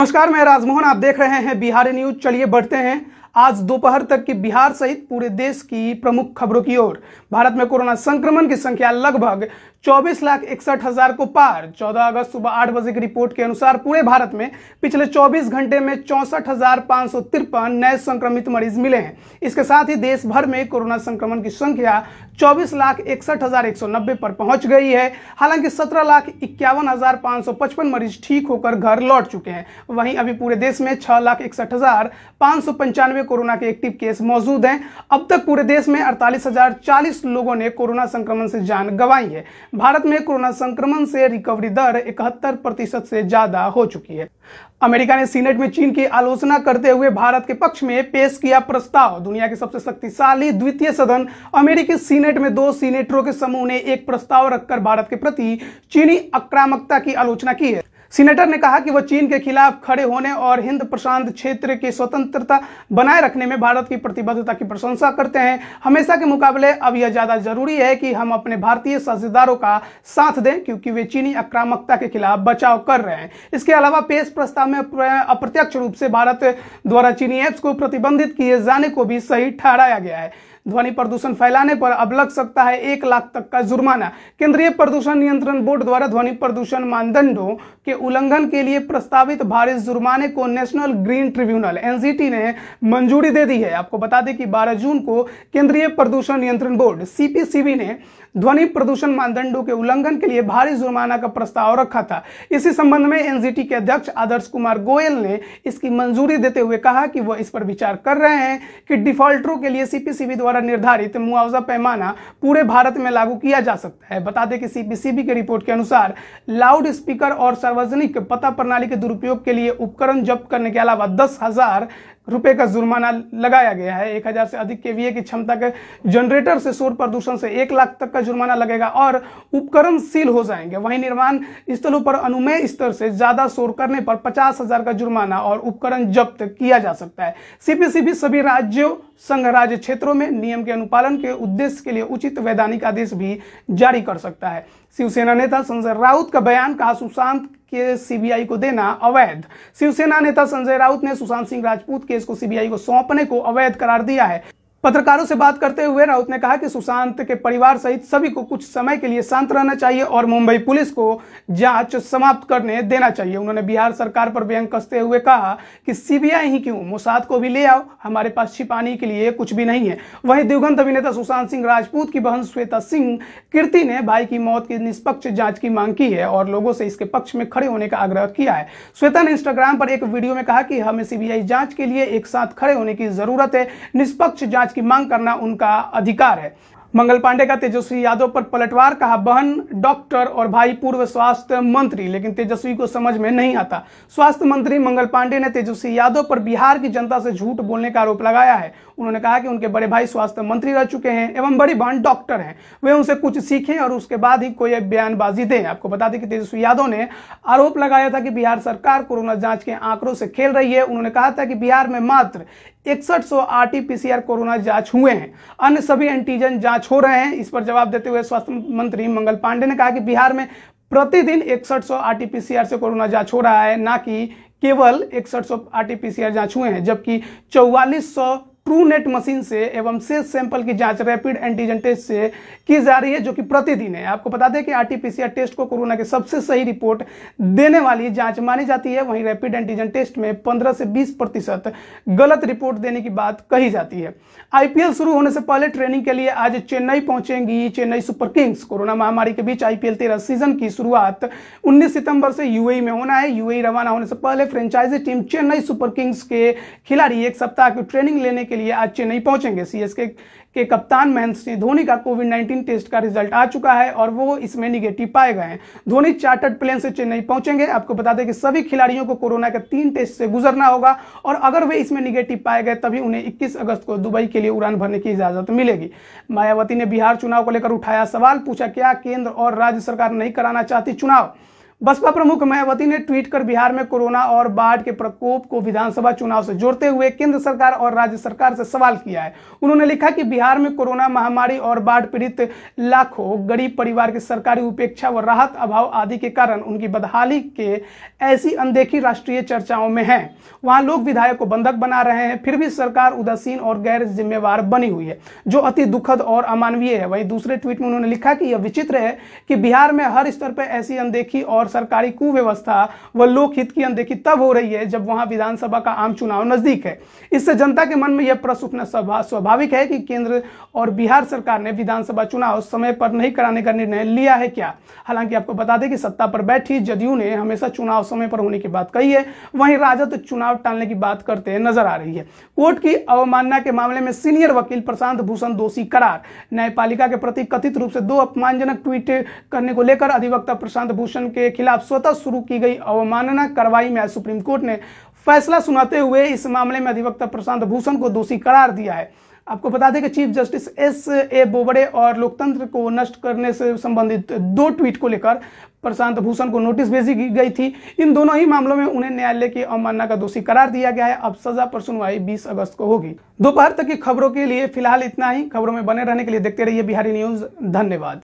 नमस्कार मैं राजमोहन आप देख रहे हैं बिहारी न्यूज चलिए बढ़ते हैं आज दोपहर तक की बिहार सहित पूरे देश की प्रमुख खबरों की ओर भारत में कोरोना संक्रमण की संख्या लगभग चौबीस लाख इकसठ हजार को पार 14 अगस्त सुबह आठ बजे की रिपोर्ट के अनुसार पूरे भारत में पिछले 24 घंटे में चौसठ हजार पांच सौ तिरपन नए संक्रमित मरीज मिले हैं इसके साथ ही देश भर में कोरोना संक्रमण की संख्या चौबीस लाख इकसठ हजार एक सौ नब्बे पर पहुंच गई है हालांकि सत्रह लाख इक्यावन हजार पांच सौ पचपन मरीज ठीक होकर घर लौट चुके हैं वहीं अभी पूरे देश में छह लाख इकसठ हजार पांच सौ पंचानवे कोरोना के एक्टिव केस मौजूद हैं अब तक पूरे देश में अड़तालीस लोगों ने कोरोना संक्रमण से जान गंवाई है भारत में कोरोना संक्रमण से रिकवरी दर इकहत्तर प्रतिशत से ज्यादा हो चुकी है अमेरिका ने सीनेट में चीन की आलोचना करते हुए भारत के पक्ष में पेश किया प्रस्ताव दुनिया के सबसे शक्तिशाली द्वितीय सदन अमेरिकी सीनेट में दो सीनेटरों के समूह ने एक प्रस्ताव रखकर भारत के प्रति चीनी आक्रामकता की आलोचना की है सीनेटर ने कहा कि वह चीन के खिलाफ खड़े होने और हिंद प्रशांत क्षेत्र की स्वतंत्रता बनाए रखने में भारत की प्रतिबद्धता की प्रशंसा करते हैं हमेशा के मुकाबले अब यह ज्यादा जरूरी है कि हम अपने भारतीय साझेदारों का साथ दें क्योंकि वे चीनी आक्रामकता के खिलाफ बचाव कर रहे हैं इसके अलावा पेश प्रस्ताव में अप्रत्यक्ष रूप से भारत द्वारा चीनी ऐप्स को प्रतिबंधित किए जाने को भी सही ठहराया गया है ध्वनि प्रदूषण फैलाने पर अब लग सकता है एक लाख तक का जुर्माना केंद्रीय प्रदूषण नियंत्रण बोर्ड द्वारा ध्वनि प्रदूषण मानदंडों के उल्लंघन के लिए प्रस्तावित भारी जुर्माने को नेशनल ग्रीन ट्रिब्यूनल एनजीटी ने मंजूरी दे दी है आपको बता दें कि बारह जून को केंद्रीय प्रदूषण नियंत्रण बोर्ड सीपीसीबी ने ध्वनि प्रदूषण मानदंडों के उल्लंघन के लिए भारी जुर्माना का प्रस्ताव रखा था इसी संबंध में एनजीटी के अध्यक्ष आदर्श कुमार गोयल ने इसकी मंजूरी देते हुए कहा कि वह इस पर विचार कर रहे हैं कि डिफॉल्टरों के लिए सीपीसीबी द्वारा निर्धारित मुआवजा पैमाना पूरे भारत में लागू किया जा सकता है बता दें कि सीपीसीबी के रिपोर्ट के अनुसार लाउड स्पीकर और सार्वजनिक पता प्रणाली के दुरुपयोग के लिए उपकरण जब्त करने के अलावा दस हजार रुपए का जुर्माना लगाया गया है एक हजार से अधिक के वीए की क्षमता के जनरेटर से शोर प्रदूषण से एक लाख तक का जुर्माना लगेगा और उपकरण सील हो जाएंगे वहीं निर्माण स्थलों पर अनुमेय स्तर से ज्यादा शोर करने पर पचास हजार का जुर्माना और उपकरण जब्त किया जा सकता है सीपीसी भी सभी राज्यों संघ राज्य क्षेत्रों में नियम के अनुपालन के उद्देश्य के लिए उचित वैधानिक आदेश भी जारी कर सकता है शिवसेना नेता संजय राउत का बयान कहा सुशांत के सीबीआई को देना अवैध शिवसेना नेता संजय राउत ने सुशांत सिंह राजपूत केस को सीबीआई को सौंपने को अवैध करार दिया है पत्रकारों से बात करते हुए राउत ने कहा कि सुशांत के परिवार सहित सभी को कुछ समय के लिए शांत रहना चाहिए और मुंबई पुलिस को जांच समाप्त करने देना चाहिए उन्होंने बिहार सरकार पर व्यंग कसते हुए कहा कि सीबीआई ही क्यों मोसाद को भी ले आओ हमारे पास छिपाने के लिए कुछ भी नहीं है वहीं दिवगंत अभिनेता सुशांत सिंह राजपूत की बहन श्वेता सिंह कीर्ति ने भाई की मौत की निष्पक्ष जांच की मांग की है और लोगों से इसके पक्ष में खड़े होने का आग्रह किया है श्वेता ने इंस्टाग्राम पर एक वीडियो में कहा कि हमें सीबीआई जांच के लिए एक साथ खड़े होने की जरूरत है निष्पक्ष जांच की मांग करना उनका अधिकार है मंगल पांडे का तेजस्वी यादव पर पलटवार कहा बहन डॉक्टर और भाई पूर्व स्वास्थ्य मंत्री लेकिन तेजस्वी को समझ में नहीं आता स्वास्थ्य मंत्री मंगल पांडे ने तेजस्वी यादव पर बिहार की जनता से झूठ बोलने का आरोप लगाया है उन्होंने कहा कि उनके बड़े भाई स्वास्थ्य मंत्री रह चुके हैं एवं बड़ी बहन डॉक्टर हैं वे उनसे कुछ सीखें और उसके बाद ही कोई बयानबाजी दें आपको बता दें कि तेजस्वी यादव ने आरोप लगाया था कि बिहार सरकार कोरोना जांच के आंकड़ों से खेल रही है उन्होंने कहा था कि बिहार में मात्र इकसठ सौ आर कोरोना जांच हुए हैं अन्य सभी एंटीजन जांच हो रहे हैं इस पर जवाब देते हुए स्वास्थ्य मंत्री मंगल पांडे ने कहा कि बिहार में प्रतिदिन इकसठ सौ आरटीपीसीआर से कोरोना जांच हो रहा है ना कि केवल इकसठ सौ आरटीपीसीआर जांच हुए हैं जबकि चौवालीस सौ ट्रू नेट मशीन से एवं शेष सैंपल की जांच रैपिड एंटीजन टेस्ट से की जा रही है जो कि प्रतिदिन है आपको बता दें कि आरटीपीसीआर टेस्ट को कोरोना की सबसे सही रिपोर्ट देने वाली जांच मानी जाती है वहीं रैपिड एंटीजन टेस्ट में 15 से 20 प्रतिशत गलत रिपोर्ट देने की बात कही जाती है आईपीएल शुरू होने से पहले ट्रेनिंग के लिए आज चेन्नई पहुंचेंगी चेन्नई सुपर किंग्स कोरोना महामारी के बीच आईपीएल तेरह सीजन की शुरुआत उन्नीस सितंबर से यूएई में होना है यूएई रवाना होने से पहले franchise team Chennai Super Kings के खिलाड़ी एक सप्ताह की ट्रेनिंग लेने के के लिए आज चेन्नई पहुंचेंगे सीएसके के कप्तान महेंद्र सिंह धोनी का कोविड 19 टेस्ट का रिजल्ट आ चुका है और वो इसमें निगेटिव पाए गए हैं धोनी चार्टर्ड प्लेन से चेन्नई पहुंचेंगे आपको बता दें कि सभी खिलाड़ियों को कोरोना के तीन टेस्ट से गुजरना होगा और अगर वे इसमें निगेटिव पाए गए तभी उन्हें इक्कीस अगस्त को दुबई के लिए उड़ान भरने की इजाजत मिलेगी मायावती ने बिहार चुनाव को लेकर उठाया सवाल पूछा क्या केंद्र और राज्य सरकार नहीं कराना चाहती चुनाव बसपा प्रमुख मायावती ने ट्वीट कर बिहार में कोरोना और बाढ़ के प्रकोप को विधानसभा चुनाव से जोड़ते हुए केंद्र सरकार और राज्य सरकार से सवाल किया है उन्होंने लिखा कि बिहार में कोरोना महामारी और बाढ़ पीड़ित लाखों गरीब परिवार की सरकारी उपेक्षा व राहत अभाव आदि के कारण उनकी बदहाली के ऐसी अनदेखी राष्ट्रीय चर्चाओं में है वहां लोग विधायक को बंधक बना रहे हैं फिर भी सरकार उदासीन और गैर जिम्मेवार बनी हुई है जो अति दुखद और अमानवीय है वही दूसरे ट्वीट में उन्होंने लिखा कि यह विचित्र है कि बिहार में हर स्तर पर ऐसी अनदेखी और और सरकारी कुव्यवस्था व लोकहित की अनदेखी तब हो रही है जब वहां विधानसभा का आम चुनाव नजदीक है इससे जनता के मन में यह प्रश्न उठना स्वाभाविक है कि केंद्र और बिहार सरकार ने विधानसभा चुनाव समय पर नहीं कराने का निर्णय लिया है क्या हालांकि आपको बता दें कि सत्ता पर बैठी जदयू ने हमेशा चुनाव समय पर होने की बात कही है वहीं राजद चुनाव टालने की बात करते नजर आ रही है कोर्ट की अवमानना के मामले में सीनियर वकील प्रशांत भूषण दोषी करार न्यायपालिका के प्रति कथित रूप से दो अपमानजनक ट्वीट करने को लेकर अधिवक्ता प्रशांत भूषण के खिलाफ स्वतः शुरू की गई अवमानना कार्रवाई में सुप्रीम कोर्ट ने फैसला सुनाते हुए इस मामले में अधिवक्ता प्रशांत भूषण को दोषी करार दिया है आपको बता दें कि chief justice S A Bobde और लोकतंत्र को नष्ट करने से संबंधित दो ट्वीट को लेकर प्रशांत भूषण को नोटिस भेजी गई थी इन दोनों ही मामलों में उन्हें न्यायालय की अवमानना का दोषी करार दिया गया है अब सजा पर सुनवाई 20 अगस्त को होगी दोपहर तक की खबरों के लिए फिलहाल इतना ही खबरों में बने रहने के लिए देखते रहिए बिहारी न्यूज धन्यवाद